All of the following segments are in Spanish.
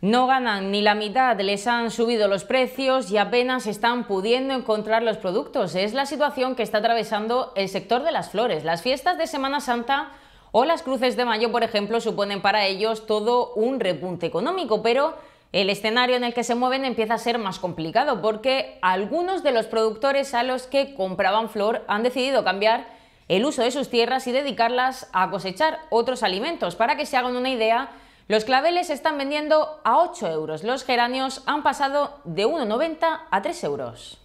No ganan ni la mitad, les han subido los precios y apenas están pudiendo encontrar los productos. Es la situación que está atravesando el sector de las flores. Las fiestas de Semana Santa o las cruces de mayo, por ejemplo, suponen para ellos todo un repunte económico, pero el escenario en el que se mueven empieza a ser más complicado porque algunos de los productores a los que compraban flor han decidido cambiar el uso de sus tierras y dedicarlas a cosechar otros alimentos. Para que se hagan una idea, los claveles se están vendiendo a 8 euros. Los geranios han pasado de 1,90 a 3 euros.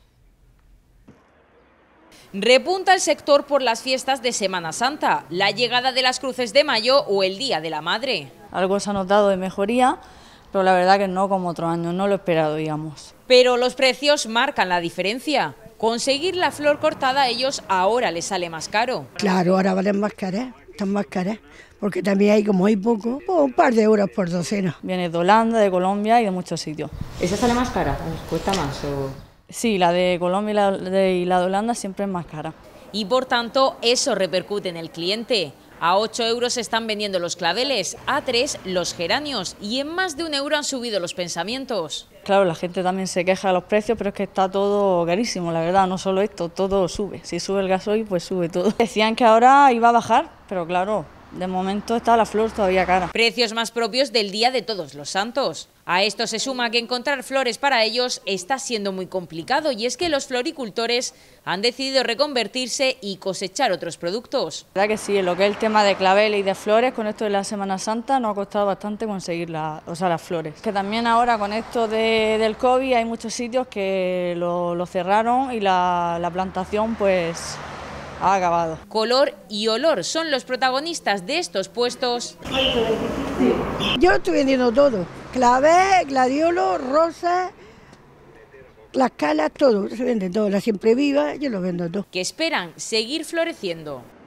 Repunta el sector por las fiestas de Semana Santa, la llegada de las cruces de mayo o el Día de la Madre. Algo se ha notado de mejoría, pero la verdad que no como otro año, no lo esperado, digamos. Pero los precios marcan la diferencia. Conseguir la flor cortada a ellos ahora les sale más caro. Claro, ahora valen más caras están más caras, porque también hay como hay poco, pues un par de euros por docena. Viene de Holanda, de Colombia y de muchos sitios. ¿Esa sale más cara? cuesta más? O... Sí, la de Colombia y la de, Holanda siempre es más cara. Y por tanto, eso repercute en el cliente. A 8 euros están vendiendo los claveles, a 3 los geranios y en más de un euro han subido los pensamientos. Claro, la gente también se queja de los precios, pero es que está todo carísimo, la verdad, no solo esto, todo sube. Si sube el gasoil, pues sube todo. Decían que ahora iba a bajar, pero claro, de momento está la flor todavía cara. Precios más propios del Día de Todos los Santos. A esto se suma que encontrar flores para ellos está siendo muy complicado y es que los floricultores han decidido reconvertirse y cosechar otros productos. La verdad que sí, lo que es el tema de clavel y de flores, con esto de la Semana Santa nos ha costado bastante conseguir las flores. Que también ahora con esto del COVID hay muchos sitios que lo, cerraron y la plantación pues acabado. Color y olor son los protagonistas de estos puestos. Yo estoy vendiendo todo, Clave, gladiolo, rosa, las calas, todo, se vende todo, La siempre viva, yo lo vendo todo. Que esperan seguir floreciendo.